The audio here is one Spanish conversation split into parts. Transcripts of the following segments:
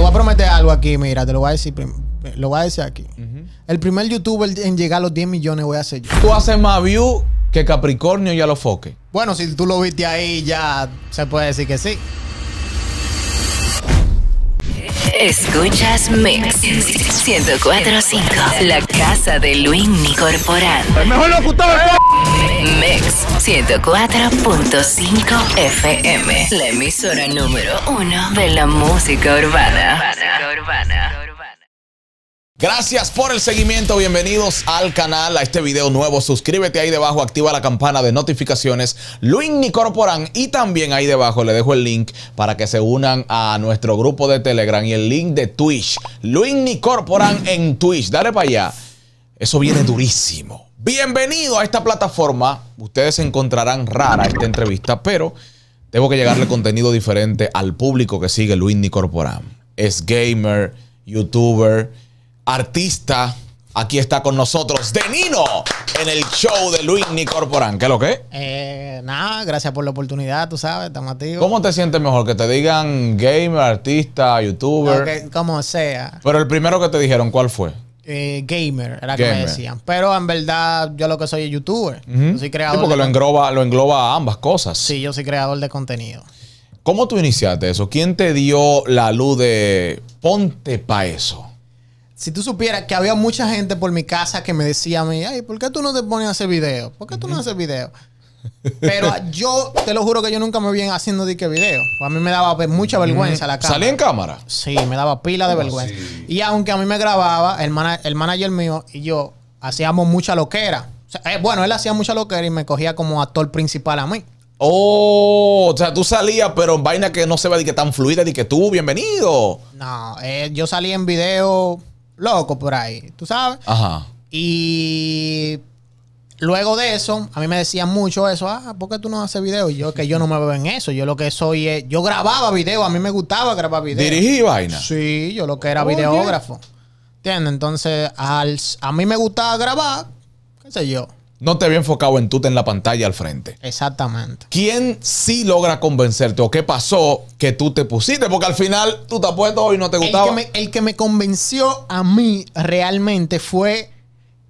voy a prometer algo aquí, mira, te lo voy a decir Lo voy a decir aquí. El primer youtuber en llegar a los 10 millones voy a ser yo. Tú haces más views que Capricornio ya lo foque. Bueno, si tú lo viste ahí, ya se puede decir que sí. Escuchas Mix 1045, la casa de Luis Corporal. mejor locutor del Mix 104.5 FM, la emisora número uno de la música urbana. Gracias por el seguimiento, bienvenidos al canal, a este video nuevo. Suscríbete ahí debajo, activa la campana de notificaciones. Luigny Corporan y también ahí debajo le dejo el link para que se unan a nuestro grupo de Telegram y el link de Twitch. Luigny Corporan en Twitch, dale para allá. Eso viene durísimo. Bienvenido a esta plataforma. Ustedes encontrarán rara esta entrevista, pero tengo que llegarle contenido diferente al público que sigue Luis Corporán. Es gamer, youtuber, artista. Aquí está con nosotros Denino en el show de Luis Corporán. ¿Qué es lo que? Eh, nada, gracias por la oportunidad, tú sabes, estamos ¿Cómo te sientes mejor? ¿Que te digan gamer, artista, youtuber? como sea. Pero el primero que te dijeron, ¿cuál fue? Eh, gamer, era que me decían. Pero en verdad, yo lo que soy es youtuber. Yo soy creador. Sí, porque lo, engloba, lo engloba ambas cosas. Sí, yo soy creador de contenido. ¿Cómo tú iniciaste eso? ¿Quién te dio la luz de ponte pa' eso? Si tú supieras que había mucha gente por mi casa que me decía a mí, ay, ¿por qué tú no te pones a hacer videos? ¿Por qué tú no haces videos? Pero yo te lo juro que yo nunca me vi haciendo dique que video. A mí me daba mucha vergüenza la cámara. salí en cámara? Sí, me daba pila de ah, vergüenza. Y aunque a mí me grababa, el, manager mío y yo hacíamos mucha loquera. Eh, bueno, él hacía mucha loquera y me cogía como actor principal a mí. Oh, o sea, tú salías, pero en vaina que no se ve de tan fluida, dique que tú, bienvenido. No, eh, yo salí en video loco por ahí, tú sabes. Ajá. Y Luego de eso, a mí me decían mucho eso, ah, ¿por qué tú no haces video? Y yo que yo no me veo en eso, yo lo que soy es, yo grababa video, a mí me gustaba grabar video. ¿Dirigí vaina? Sí, yo lo que era videógrafo. ¿Entiendes? Entonces, a mí me gustaba grabar, qué sé yo. No te había enfocado en tú en la pantalla al frente. Exactamente. ¿Quién sí logra convencerte o qué pasó que tú te pusiste? Porque al final tú te has puesto y no te gustaba. el que me convenció a mí realmente fue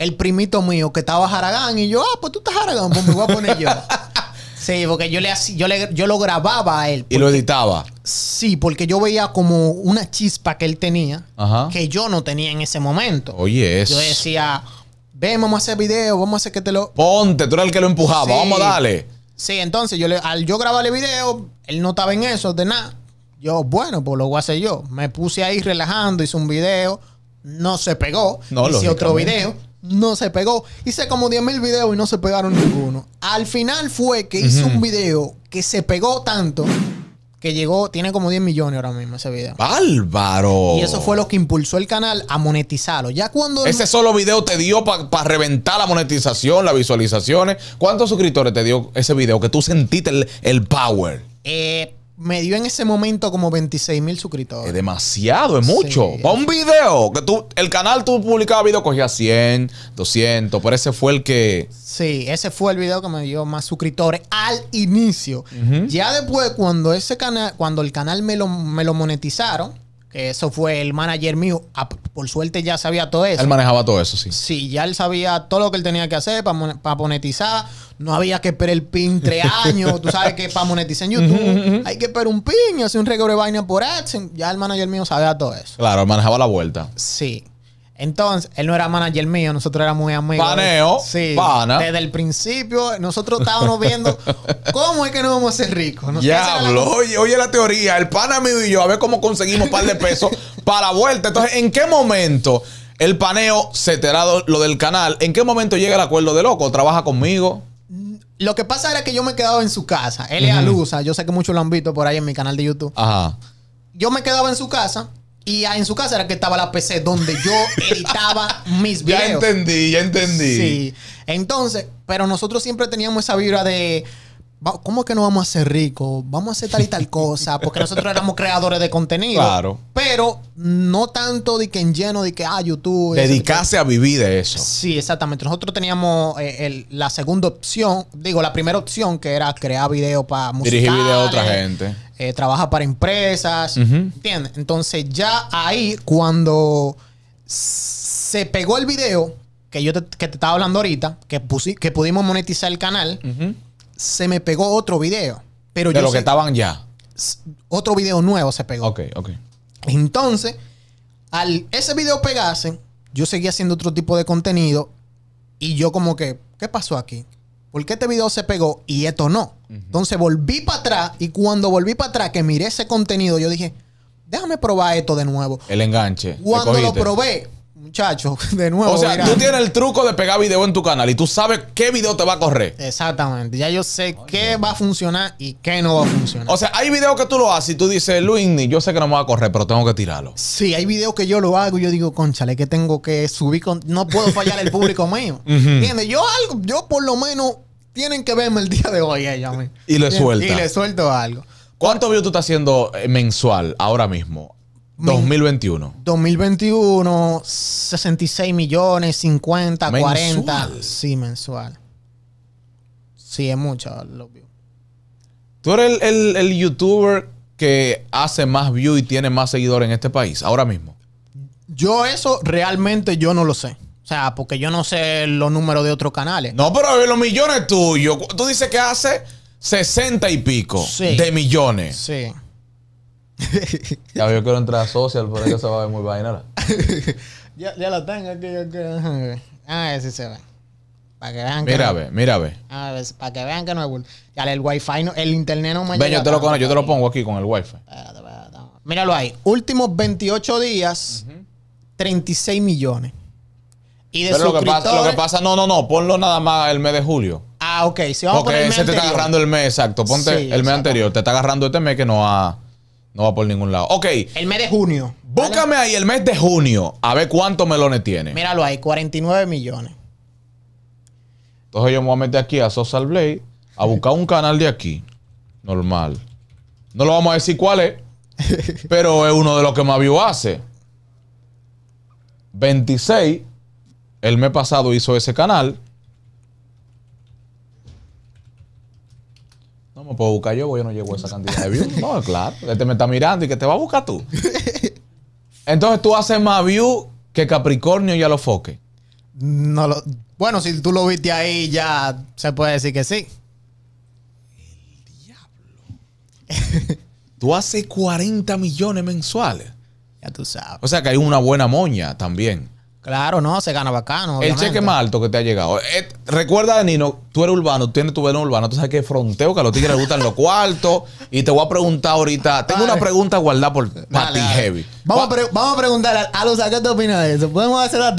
el primito mío que estaba jaragán y yo, ah, pues tú estás jaragán, pues me voy a poner yo. sí, porque yo le, yo le yo lo grababa a él. ¿Y lo editaba? Sí, porque yo veía como una chispa que él tenía que yo no tenía en ese momento. Oye, Yo decía, ven, vamos a hacer video, vamos a hacer que te lo... Ponte, tú eres el que lo empujaba, vamos a darle. Sí, entonces yo le, al yo grabarle video, él no estaba en eso, de nada. Yo, bueno, pues lo voy a hacer yo. Me puse ahí relajando, hice un video, no se pegó, no, hice otro video no se pegó. Hice como 10 mil videos y no se pegaron ninguno. Al final fue que hice un video que se pegó tanto que llegó, tiene como 10 millones ahora mismo ese video. ¡Álvaro! Y eso fue lo que impulsó el canal a monetizarlo. Ya cuando. Ese solo video te dio para reventar la monetización, las visualizaciones. ¿Cuántos suscriptores te dio ese video que tú sentiste el, el power? Eh me dio en ese momento como 26 mil suscriptores. Es demasiado, es mucho. Para un video, que tú, el canal tú publicabas video, cogía 100, 200, pero ese fue el que... Sí, ese fue el video que me dio más suscriptores al inicio. Ya después, cuando ese canal, cuando el canal me me lo monetizaron, que eso fue el manager mío. Ah, por suerte ya sabía todo eso. Él manejaba todo eso, sí. Sí, ya él sabía todo lo que él tenía que hacer para monetizar. No había que esperar el pin tres años. Tú sabes que para monetizar en YouTube hay que esperar un pin y hacer un récord de vaina por AdSense. Ya el manager mío sabía todo eso. Claro, manejaba la vuelta. Sí. Entonces, él no era manager mío, nosotros éramos muy amigos. Paneo. Sí. Pana. Desde el principio, nosotros estábamos viendo cómo es que nos vamos a ser ricos. Ya, Diablo, Oye, oye la teoría. El pana mío y yo, a ver cómo conseguimos un par de pesos para la vuelta. Entonces, ¿en qué momento el paneo se te lo del canal? ¿En qué momento llega el acuerdo de loco? ¿Trabaja conmigo? Mm, lo que pasa era que yo me he quedado en su casa. Él es alusa. Yo sé que muchos lo han visto por ahí en mi canal de YouTube. Ajá. Yo me quedaba en su casa y en su casa era que estaba la PC donde yo editaba mis videos. Ya entendí, ya entendí. Sí. Entonces, pero nosotros siempre teníamos esa vibra de. ¿Cómo que no vamos a ser ricos? Vamos a hacer tal y tal cosa. Porque nosotros éramos creadores de contenido. Claro. Pero no tanto de que en lleno de que, ah, YouTube. Dedicarse a vivir de eso. Sí, exactamente. Nosotros teníamos eh, la segunda opción, digo, la primera opción que era crear videos para música. Dirigir videos a otra gente eh, trabaja para empresas, ¿entiendes? Entonces ya ahí cuando se pegó el video que yo te, estaba hablando ahorita, que, que pudimos monetizar el canal, se me pegó otro video. Pero de lo que estaban ya. Otro video nuevo se pegó. Ok, ok. Entonces, al ese video pegase, yo seguía haciendo otro tipo de contenido y yo como que, ¿qué pasó aquí? ¿por qué este video se pegó y esto no? Entonces volví para atrás y cuando volví para atrás que miré ese contenido, yo dije, déjame probar esto de nuevo. El enganche. Cuando lo probé, Muchachos, de nuevo. O sea, tú tienes el truco de pegar video en tu canal y tú sabes qué video te va a correr. Exactamente. Ya yo sé qué va a funcionar y qué no va a funcionar. O sea, hay videos que tú lo haces y tú dices, Luis, yo sé que no me va a correr, pero tengo que tirarlo. Sí, hay videos que yo lo hago y yo digo, conchale, que tengo que subir No puedo fallar el público mío. ¿Entiendes? Yo algo, yo por lo menos tienen que verme el día de hoy ella. Eh, y le suelta. Y le suelto algo. ¿Cuántos videos tú estás haciendo eh, mensual ahora mismo? 2021. 2021, 66 millones, 50, 40. Sí, mensual. Sí, es mucho los views. Tú eres el, youtuber que hace más views y tiene más seguidores en este país, ahora mismo. Yo eso realmente yo no lo sé. O sea, porque yo no sé los números de otros canales. No, pero los millones tuyos. Tú dices que hace 60 y pico de millones. Sí. ya yo quiero entrar a social, por eso se va a ver muy vaina. ya, lo tengo aquí, yo quiero. A ver si se ve. Para que vean mira ve, mira, ve. para que vean que no es Ya el wifi, no, el internet no me Ven, yo te lo pongo aquí con el wifi. Espérate, Míralo ahí. Últimos 28 días, 36 millones. Y de Pero lo que, pasa, no, no, no, ponlo nada más el mes de julio. Ah, ok. Si vamos te está agarrando el mes, exacto. Ponte el mes anterior. Te está agarrando este mes que no ha. No va por ningún lado. Ok. El mes de junio. Búscame ahí el mes de junio. A ver cuántos melones tiene. Míralo ahí, 49 millones. Entonces yo me voy a meter aquí a Social Blade a buscar un canal de aquí. Normal. No lo vamos a decir cuál es, pero es uno de los que más vio hace. 26. El mes pasado hizo ese canal. puedo buscar yo porque yo no llego a esa cantidad de views. No, claro. Este me está mirando y que te va a buscar tú. Entonces tú haces más views que Capricornio y lo foque. No lo, bueno, si tú lo viste ahí, ya se puede decir que sí. El diablo. tú haces 40 millones mensuales. Ya tú sabes. O sea que hay una buena moña también. Claro, no, se gana bacano. El cheque más alto que te ha llegado. Eh, recuerda, Nino, tú eres urbano, tienes tu veno urbano, tú sabes que fronteo, que a los tigres les gustan los cuartos. Y te voy a preguntar ahorita, tengo una pregunta guardada por para Heavy. Vamos, a vamos a preguntarle a, Luz, qué te opinas de eso? ¿Podemos hacer a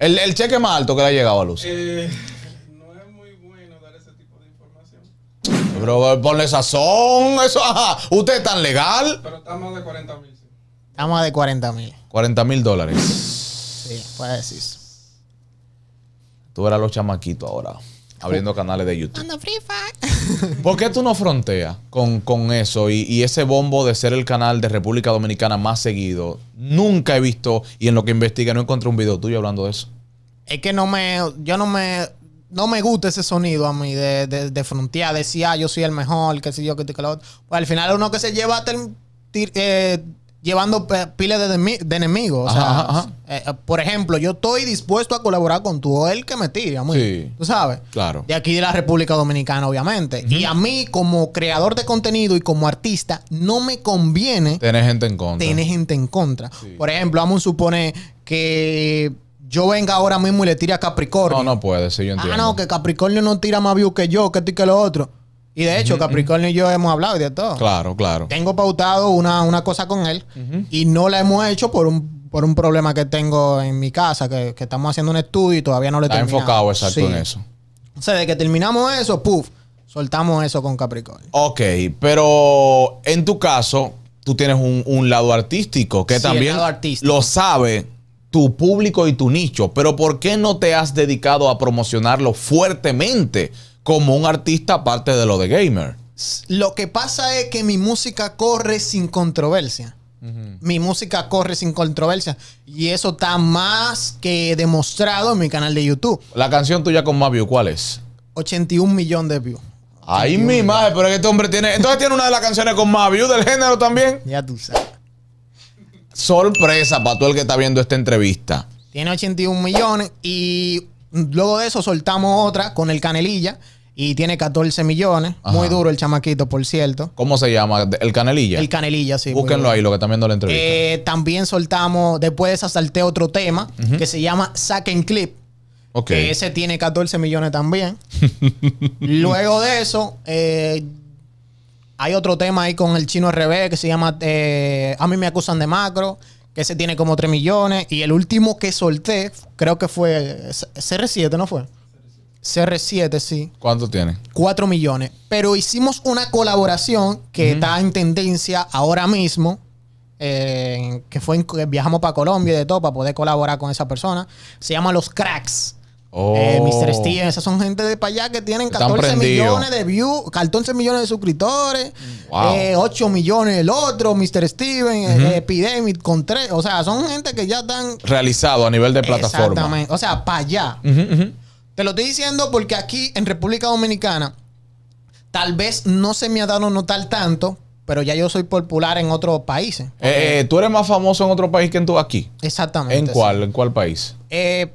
El, cheque más alto que le ha llegado a Luz. Eh, información Pero eh, ponle sazón, eso, ajá. Usted es tan legal. Pero estamos de 40 mil. Estamos de 40 mil. 40 mil dólares. Sí, pues Tú eras los chamaquitos ahora, abriendo canales de YouTube. ¿Por qué tú no fronteas con, eso y, ese bombo de ser el canal de República Dominicana más seguido? Nunca he visto y en lo que investiga no encontré un video tuyo hablando de eso. Es que no me, yo no me, no me gusta ese sonido a mí de, de, frontear, decir, ah, yo soy el mejor, que si yo, qué te que lo otro. Pues al final uno que se lleva hasta el, eh, llevando pilas de, enemigos. Eh, eh, por ejemplo, yo estoy dispuesto a colaborar con tú el que me tire. sí, tú sabes. Claro. De aquí de la República Dominicana, obviamente. Y a mí, como creador de contenido y como artista, no me conviene. Tener gente en contra. Tener gente en contra. Por ejemplo, vamos a suponer que yo venga ahora mismo y le tire a Capricornio. No, no puede, sí, yo ah, entiendo. Ah, no, que Capricornio no tira más views que yo, que esto y que lo otro. Y de hecho, Capricornio y yo hemos hablado de todo. Claro, claro. Tengo pautado una, una cosa con él y no la hemos hecho por un, por un problema que tengo en mi casa, que, estamos haciendo un estudio y todavía no le Está enfocado exacto en eso. O sea, de que terminamos eso, puff, soltamos eso con Capricornio. Ok, pero en tu caso, tú tienes un, lado artístico que también lo sabe tu público y tu nicho, pero ¿por qué no te has dedicado a promocionarlo fuertemente? como un artista aparte de lo de gamer. Lo que pasa es que mi música corre sin controversia. Mi música corre sin controversia. Y eso está más que demostrado en mi canal de YouTube. La canción tuya con más views, ¿cuál es? 81 millones de views. Ay, mi madre, pero este hombre tiene. Entonces tiene una de las canciones con más views del género también. Ya tú sabes. Sorpresa para todo el que está viendo esta entrevista. Tiene 81 millones y luego de eso soltamos otra con el Canelilla y tiene 14 millones. Muy duro el chamaquito, por cierto. ¿Cómo se llama? ¿El Canelilla? El Canelilla, sí. Búsquenlo ahí, lo que están viendo la eh, entrevista. también soltamos, después de salté otro tema que se llama Saquen Clip. Que ese tiene 14 millones también. Luego de eso, eh, hay otro tema ahí con el chino RB que se llama eh, A mí me acusan de macro, que ese tiene como 3 millones. Y el último que solté, creo que fue CR7, ¿no fue? CR7, sí. ¿Cuánto tiene? 4 millones. Pero hicimos una colaboración que está en tendencia ahora mismo. que fue viajamos para Colombia y de todo para poder colaborar con esa persona. Se llama Los Cracks. Eh, oh. Mr. Steven, esas son gente de para allá que tienen 14 millones de views, 14 millones de suscriptores, wow. 8 eh, millones el otro, Mr. Steven, eh, Epidemic con 3. O sea, son gente que ya están. Realizado a nivel de plataforma. Exactamente. O sea, para allá. Te lo estoy diciendo porque aquí en República Dominicana tal vez no se me ha dado notar tanto, pero ya yo soy popular en otros países. Eh, eh, ¿Tú eres más famoso en otro país que en tú aquí? Exactamente. ¿En cuál? ¿En cuál país? Eh,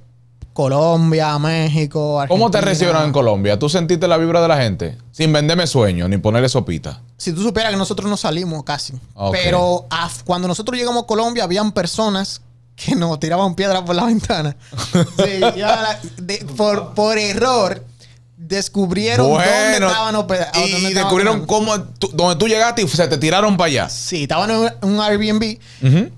Colombia, México, Argentina. ¿Cómo te recibieron en Colombia? ¿Tú sentiste la vibra de la gente? Sin venderme sueño, ni ponerle sopita. Si tú supieras que nosotros no salimos casi. Ah, pero cuando nosotros llegamos a Colombia, habían personas que nos tiraban piedras por la ventana. por error descubrieron dónde estaban Y descubrieron cómo, donde tú llegaste y se te tiraron para allá. Sí, estaban en un Airbnb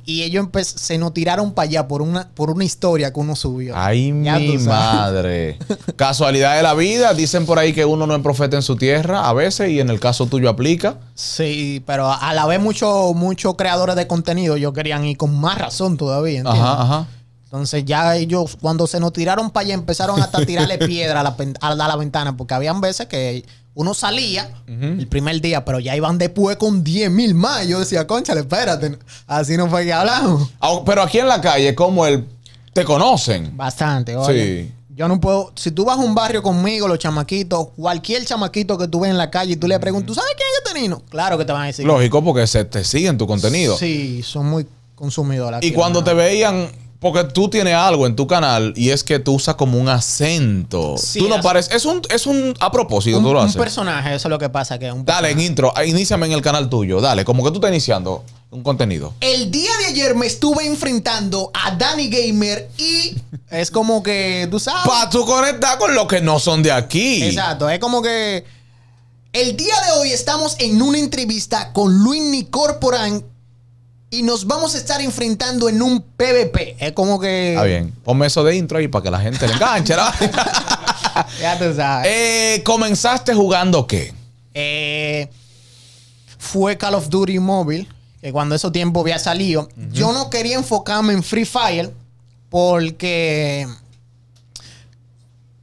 y ellos pues, se nos tiraron para allá por una, por una historia que uno subió. Ay, mi madre. Casualidad de la vida. Dicen por ahí que uno no es profeta en su tierra a veces y en el caso tuyo aplica. Sí, pero a la vez muchos mucho creadores de contenido yo querían y con más razón todavía. Ajá, ajá. Entonces ya ellos cuando se nos tiraron para allá empezaron hasta tirarle piedra a la, a la, ventana porque habían veces que uno salía el primer día, pero ya iban después con 10 mil más. Yo decía, conchale, espérate, así no fue que hablamos. Ah, pero aquí en la calle, como el... Te conocen. Bastante, oye. Sí. Yo no puedo. Si tú vas a un barrio conmigo, los chamaquitos, cualquier chamaquito que tú ves en la calle y tú le preguntas, sabes quién es este niño? Claro que te van a decir. Lógico, porque se te siguen tu contenido. Sí, son muy consumidoras. Y cuando te veían porque tú tienes algo en tu canal y es que tú usas como un acento. tú no pareces. Es un, es un. A propósito, tú lo haces. Un personaje, eso es lo que pasa. que un Dale, en intro, ah, iníciame en el canal tuyo. Dale, como que tú estás iniciando un contenido. El día de ayer me estuve enfrentando a Danny Gamer y es como que. Tú sabes. Para tú conectar con los que no son de aquí. Exacto, es como que. El día de hoy estamos en una entrevista con Luis Nicorporan, y nos vamos a estar enfrentando en un PvP. Es como que. Ah, bien. Ponme eso de intro ahí para que la gente le enganche. ¿no? ya tú sabes. Eh, ¿Comenzaste jugando qué? Eh, fue Call of Duty Mobile, que cuando eso tiempo había salido. Yo no quería enfocarme en Free Fire porque.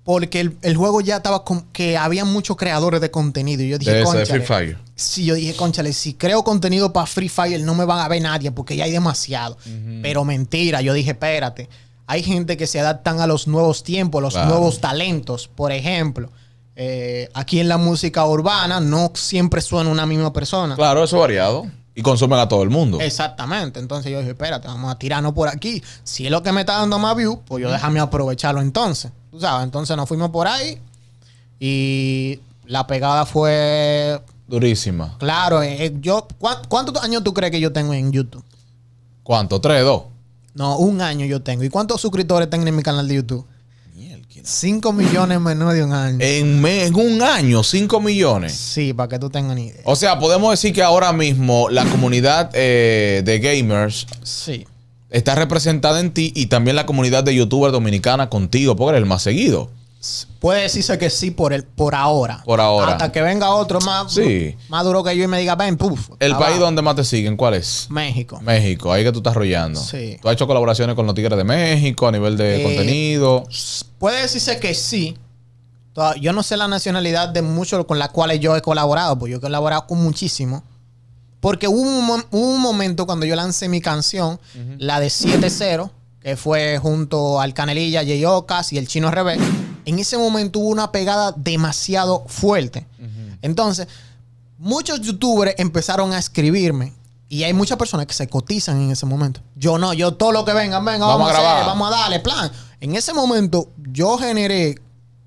Porque el, juego ya estaba con, que había muchos creadores de contenido. Y yo dije, de, Free Fire. Sí, yo dije, conchale, si creo contenido para Free Fire no me van a ver nadie porque ya hay demasiado. Pero mentira, yo dije, espérate, hay gente que se adaptan a los nuevos tiempos, los nuevos talentos. Por ejemplo, eh, aquí en la música urbana no siempre suena una misma persona. Claro, eso variado. Y consumen a todo el mundo. Exactamente. Entonces yo dije, espérate, vamos a tirarnos por aquí. Si es lo que me está dando más view, pues yo déjame aprovecharlo entonces. entonces nos fuimos por ahí y la pegada fue Durísima. Claro, eh, eh, yo, ¿cuántos años tú crees que yo tengo en YouTube? ¿Cuánto? ¿Tres, dos? No, un año yo tengo. ¿Y cuántos suscriptores tengo en mi canal de YouTube? Cinco millones menos de un año. En, un año, cinco millones. Sí, para que tú tengas ni idea. O sea, podemos decir que ahora mismo la comunidad eh, de gamers sí. está representada en ti y también la comunidad de youtubers dominicana contigo, porque eres el más seguido puede decirse que sí por el, por ahora. Hasta que venga otro más, duro que yo y me diga, ven, El país donde más te siguen, ¿cuál es? México. México, ahí que tú estás rollando. Sí. Tú has hecho colaboraciones con los Tigres de México a nivel de eh, contenido. Puede decirse que sí. Yo no sé la nacionalidad de muchos con las cuales yo he colaborado, Porque yo he colaborado con muchísimo. Porque hubo un, momento cuando yo lancé mi canción, la de 7-0 que fue junto al Canelilla, Jay y el Chino Revés, en ese momento hubo una pegada demasiado fuerte. Entonces, muchos youtubers empezaron a escribirme y hay muchas personas que se cotizan en ese momento. Yo no, yo todo lo que vengan, venga, vamos, a, grabar. vamos a darle, plan. En ese momento yo generé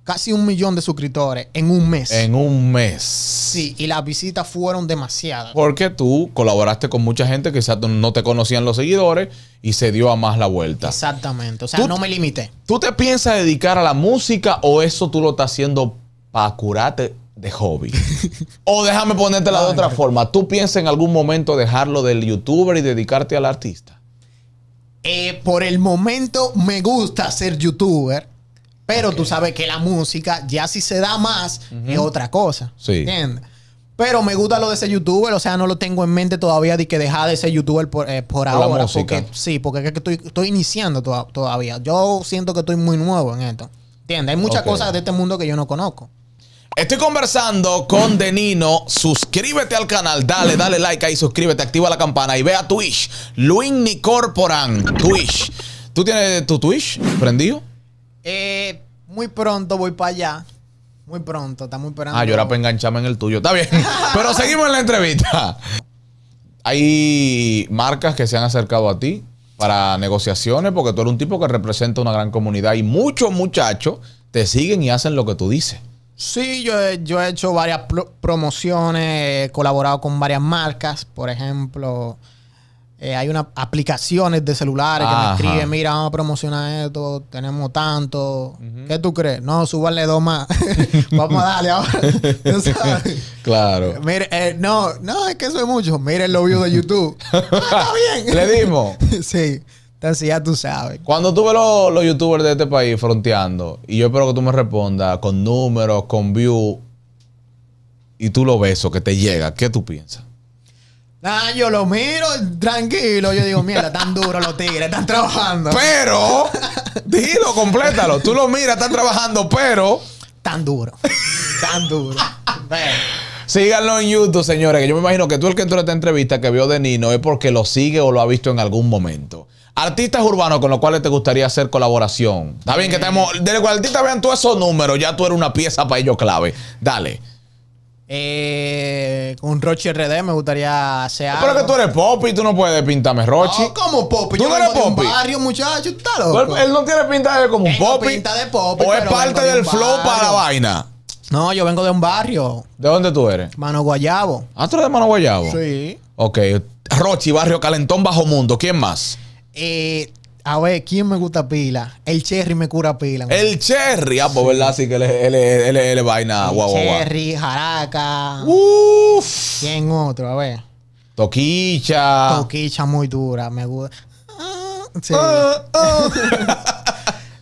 casi un millón de suscriptores en un mes. En un mes. Sí, y las visitas fueron demasiadas. Porque tú colaboraste con mucha gente que quizás no te conocían los seguidores y se dio a más la vuelta. Exactamente, o sea, no me limité. ¿Tú te piensas dedicar a la música o eso tú lo estás haciendo para curarte de hobby. o déjame ponértela de otra forma. ¿Tú piensas en algún momento dejarlo del youtuber y dedicarte al artista? Eh, por el momento me gusta ser youtuber. Pero tú sabes que la música, ya si se da más, es otra cosa. Sí. ¿Entiendes? Pero me gusta lo de ese youtuber, o sea, no lo tengo en mente todavía de que deja de ser youtuber por, eh, ahora. porque, sí, porque es que estoy, iniciando todavía. Yo siento que estoy muy nuevo en esto. ¿Entiendes? Hay muchas cosas de este mundo que yo no conozco. Estoy conversando con Denino. Suscríbete al canal, dale, dale like ahí, suscríbete, activa la campana y ve a Twitch. Luin Nicorporan, Twitch. ¿Tú tienes tu Twitch prendido? Eh, muy pronto voy para allá. Muy pronto, estamos esperando. Ah, yo era para engancharme en el tuyo. Está bien. Pero seguimos en la entrevista. Hay marcas que se han acercado a ti para negociaciones porque tú eres un tipo que representa una gran comunidad y muchos muchachos te siguen y hacen lo que tú dices. Sí, yo he, yo he hecho varias promociones, he colaborado con varias marcas, por ejemplo. Eh, hay unas aplicaciones de celulares que me escriben, mira, vamos a promocionar esto, tenemos tanto. ¿Qué tú crees? No, súbanle dos más. vamos a darle ahora. Claro. Mire, eh, no, no, es que eso es mucho. Miren los views de YouTube. Ah, está bien. Le dimos. sí. Entonces ya tú sabes. Cuando tú ves los, los youtubers de este país fronteando, y yo espero que tú me respondas con números, con views, y tú lo ves o que te llega, ¿qué tú piensas? Ah, yo lo miro tranquilo. Yo digo, mierda, tan duro los tigres, están trabajando. Pero, dilo, complétalo. Tú lo miras, están trabajando, pero. Tan duro. Tan duro. Síganlo en YouTube, señores, que yo me imagino que tú el que entró a esta entrevista que vio de Nino es porque lo sigue o lo ha visto en algún momento. Artistas urbanos con los cuales te gustaría hacer colaboración. Está bien que eh. tenemos. De los artistas vean tú esos números, ya tú eres una pieza para ellos clave. Dale. Eh, con Rochi RD me gustaría hacer algo. Pero que tú eres y tú no puedes pintarme Rochi. No, ¿Cómo Poppy? Yo no eres un barrio, muchacho, está loco. Él, no tiene pinta de como un Poppy. pinta de Poppy. O es parte del flow para la vaina. No, yo vengo de un barrio. ¿De dónde tú eres? Mano Guayabo. ¿Ah, tú eres de Mano Guayabo? Sí. Ok. Rochi, barrio Calentón Bajo Mundo. ¿Quién más? Eh, a ver, ¿quién me gusta pila? El Cherry me cura pila. El Cherry, ah, pues verdad, sí que él es vaina, el Cherry, Jaraca. Uff. ¿Quién otro? A ver. Toquicha. Toquicha muy dura, me gusta. Ah, sí. Ah, ah.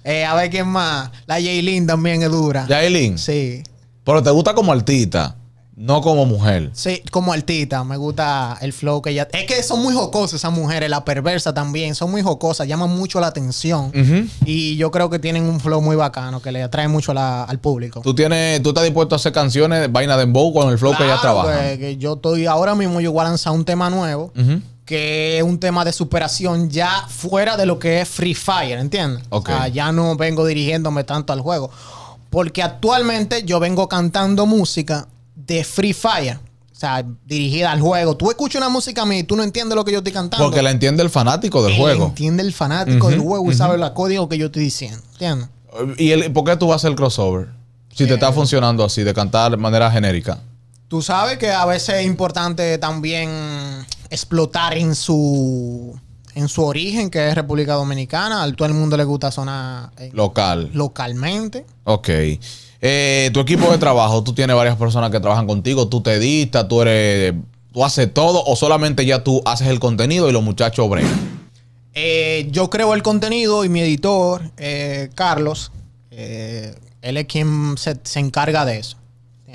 Eh, a ver, ¿quién más? La Jaylin también es dura. ¿Jaylin? Sí. Pero te gusta como artista. No como mujer. Sí, como artista. Me gusta el flow que ella. Es que son muy jocosas esas mujeres, la perversa también. Son muy jocosas, llaman mucho la atención. Y yo creo que tienen un flow muy bacano que le atrae mucho al público. ¿Tú, tienes, ¿Tú estás dispuesto a hacer canciones vaina de Bow con el flow que ella trabaja? Pues, que yo estoy ahora mismo, yo voy a lanzar un tema nuevo. que es un tema de superación ya fuera de lo que es Free Fire, ¿entiendes? Okay. ya no vengo dirigiéndome tanto al juego. Porque actualmente yo vengo cantando música de Free Fire. O sea, dirigida al juego. Tú escuchas una música a mí y tú no entiendes lo que yo estoy cantando. Porque la entiende el fanático del juego. Entiende el fanático del juego y sabe el código que yo estoy diciendo. ¿Entiendes? ¿Y el, por qué tú vas a hacer el crossover? Si te está eh. funcionando así, de cantar de manera genérica. Tú sabes que a veces es importante también explotar en su en su origen, que es República Dominicana. A todo el mundo le gusta sonar eh, local. Localmente. Ok. Eh, tu equipo de trabajo, tú tienes varias personas que trabajan contigo, tú te editas? tú eres, tú haces todo o solamente ya tú haces el contenido y los muchachos bregan. Eh, yo creo el contenido y mi editor, eh, Carlos, él es quien se, encarga de eso.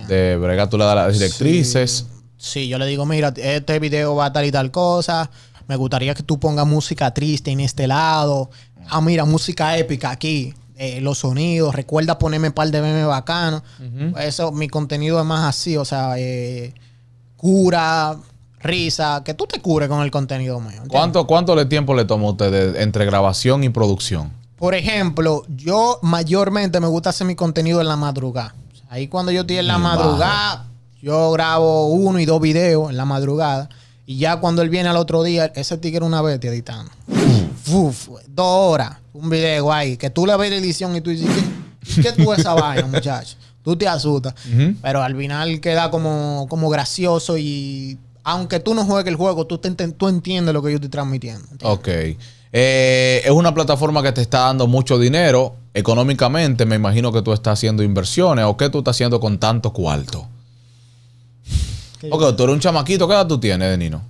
De brega tú le das las directrices. Sí, sí, yo le digo, mira, este video va a tal y tal cosa. Me gustaría que tú pongas música triste en este lado. Ah, mira, música épica aquí. Eh, los sonidos, recuerda ponerme un par de memes bacanos. Pues eso, mi contenido es más así, o sea, eh, cura, risa, que tú te cures con el contenido mío. ¿Cuánto, ¿Cuánto tiempo le tomó a usted entre grabación y producción? Por ejemplo, yo mayormente me gusta hacer mi contenido en la madrugada. ahí cuando yo estoy en la madrugada, yo grabo uno y dos videos en la madrugada. Y ya cuando él viene al otro día, ese tigre una vez te editando. Mm dos horas, un video ahí, que tú le ves la edición y tú dices, ¿qué, qué tú esa vaina, muchacho? Tú te asustas. Pero al final queda como, como gracioso y aunque tú no juegues el juego, tú, te, entiendes lo que yo estoy transmitiendo. Ok. Eh, es una plataforma que te está dando mucho dinero económicamente. Me imagino que tú estás haciendo inversiones o qué tú estás haciendo con tanto cuarto. Ok, tú eres un chamaquito. ¿Qué edad tú tienes, Nino?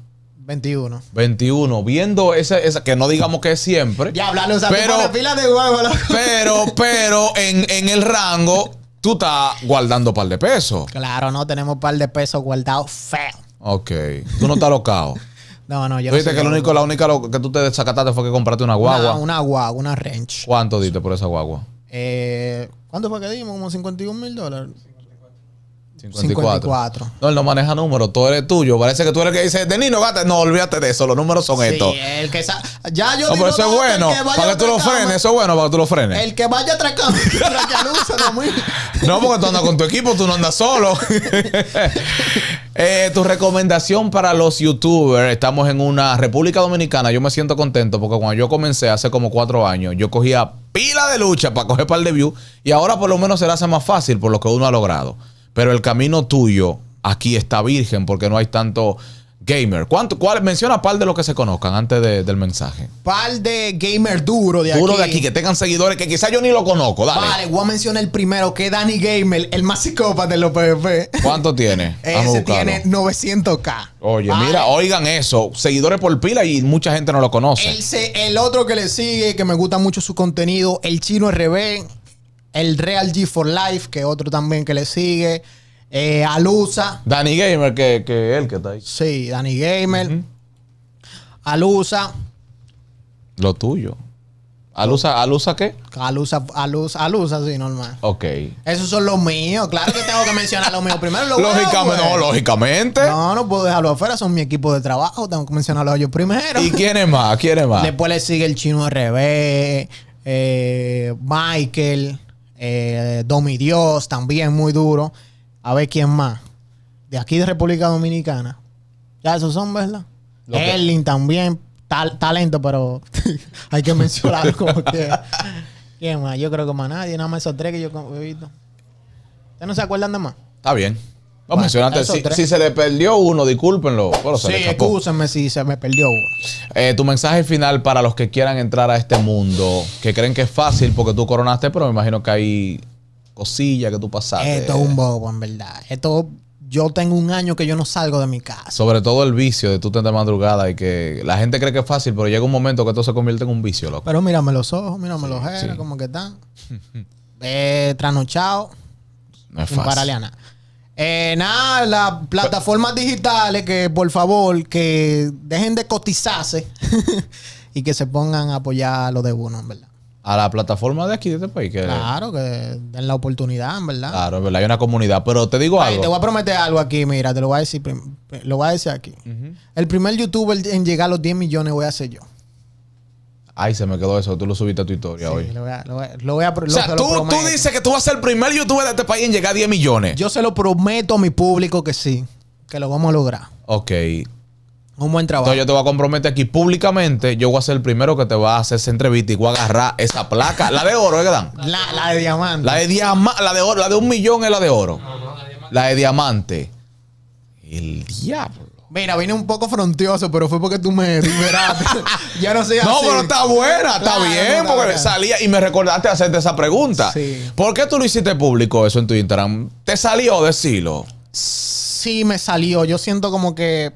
21. 21. Viendo esa, esa que no digamos que es siempre. Ya hablarle pero, de pila de guagua. Pero, pero en, el rango, tú estás guardando par de pesos. Claro, no tenemos par de pesos guardados feo. Ok. Tú no estás locao. No, no, yo Viste que lo único, la única que tú te desacataste fue que compraste una guagua. Una, guagua, una wrench. ¿Cuánto diste por esa guagua? Eh, ¿Cuánto fue que dimos? Como 51 mil dólares. 54. No, él no maneja números, todo eres tuyo. Parece que tú eres el que dice, Denino, gata. No, olvídate de eso, los números son sí, estos. El que ya yo no, digo pero eso es bueno, para que tú lo frenes, eso es bueno para que tú lo frenes. El que vaya a No, porque tú andas con tu equipo, tú no andas solo. Eh, tu recomendación para los youtubers, estamos en una República Dominicana, yo me siento contento porque cuando yo comencé hace como cuatro años, yo cogía pila de lucha para coger par de views y ahora por lo menos se le hace más fácil por lo que uno ha logrado. Pero el camino tuyo aquí está virgen porque no hay tanto gamer. ¿Cuánto, cuál, menciona par de los que se conozcan antes del mensaje. Par de gamer duro de aquí. Duro de aquí, que tengan seguidores que quizás yo ni lo conozco. Dale. Vale, voy a mencionar el primero, que es Danny Gamer, el más psicópata de los PvP. ¿Cuánto tiene? Ese tiene 900k. Oye, mira, oigan eso. Seguidores por pila y mucha gente no lo conoce. El, el otro que le sigue, que me gusta mucho su contenido, el chino RB el Real G for Life, que otro también que le sigue. Eh, Alusa. Danny Gamer, que, que él que está ahí. Sí, Danny Gamer. Alusa. Lo tuyo. ¿Alusa, ¿Alusa qué? Alusa, Alusa, sí, normal. Ok. Esos son los míos. Claro que tengo que mencionar los míos. Primero Lógicamente, no, lógicamente. No, no puedo dejarlo afuera. Son mi equipo de trabajo. Tengo que mencionarlos yo primero. ¿Y quién es más? ¿Quién es más? Después le sigue el chino RB, eh, Michael eh, Domi Dios también muy duro. A ver quién más. De aquí de República Dominicana. Ya esos son, ¿verdad? Erling también. Tal, talento, pero hay que mencionar como que. ¿Quién más? Yo creo que más nadie. Nada más esos tres que yo he visto. ¿Ustedes no se acuerdan de más? Está bien. Ah, no si, se le perdió uno, discúlpenlo. sí, excúsenme si se me perdió uno. Eh, tu mensaje final para los que quieran entrar a este mundo, que creen que es fácil porque tú coronaste, pero me imagino que hay cosillas que tú pasaste. Esto es un bobo, en verdad. Esto, yo tengo un año que yo no salgo de mi casa. Sobre todo el vicio de tú tener madrugada y que la gente cree que es fácil, pero llega un momento que esto se convierte en un vicio, loco. Pero mírame los ojos, mírame los ojos, como que están. eh, trasnochado. No es fácil. Eh, nada, las plataformas digitales que por favor que dejen de cotizarse y que se pongan a apoyar a lo de uno, en verdad. A la plataforma de aquí de este país. Claro, que den la oportunidad, en verdad. Claro, en verdad, hay una comunidad. Pero te digo algo. Te voy a prometer algo aquí, mira, te lo voy a decir, lo voy a decir aquí. El primer youtuber en llegar a los 10 millones voy a ser yo. Ay, se me quedó eso. Tú lo subiste a tu historia hoy. Lo voy a, lo O sea, tú, dices que tú vas a ser el primer youtuber de este país en llegar a 10 millones. Yo se lo prometo a mi público que sí. Que lo vamos a lograr. Ok. Un buen trabajo. Entonces yo te voy a comprometer aquí públicamente. Yo voy a ser el primero que te va a hacer esa entrevista y voy a agarrar esa placa. la de oro, ¿eh, Dan? La, la de diamante. La de diamante. La de oro. La de un millón es la de oro. No, no, la, de la de diamante. El diablo. Mira, vine un poco fronteoso, pero fue porque tú me liberaste. ya no sé. No, pero está buena, está bien, porque salía y me recordaste hacerte esa pregunta. Sí. ¿Por qué tú lo hiciste público eso en tu Instagram? ¿Te salió decirlo? Sí, me salió. Yo siento como que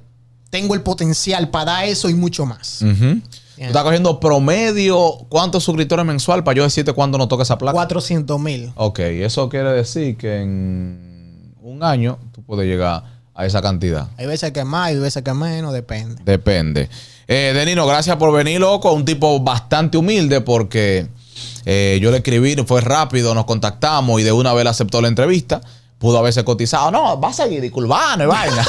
tengo el potencial para eso y mucho más. Uh -huh. cogiendo promedio, ¿cuántos suscriptores mensual para yo decirte cuándo no toca esa plata. 400 mil. Ok, eso quiere decir que en un año tú puedes llegar esa cantidad. Hay veces que más, hay veces que menos, depende. Depende. Eh, Denino, gracias por venir, loco. Un tipo bastante humilde porque eh, yo le escribí, fue rápido, nos contactamos y de una vez aceptó la entrevista. Pudo haberse cotizado. No, va a seguir, disculpando y vaina.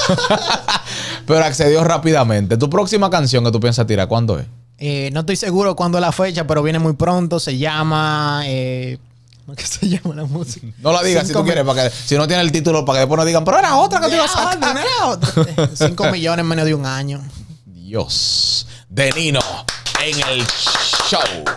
Pero accedió rápidamente. ¿Tu próxima canción que tú piensas tirar, cuándo es? Eh, no estoy seguro cuándo es la fecha, pero viene muy pronto. Se llama eh, se llama la música. No la digas si tú quieres, para que, si no tiene el título, para que después no digan, pero era otra que te iba a 5 millones en menos de un año. Dios. De Nino en el show.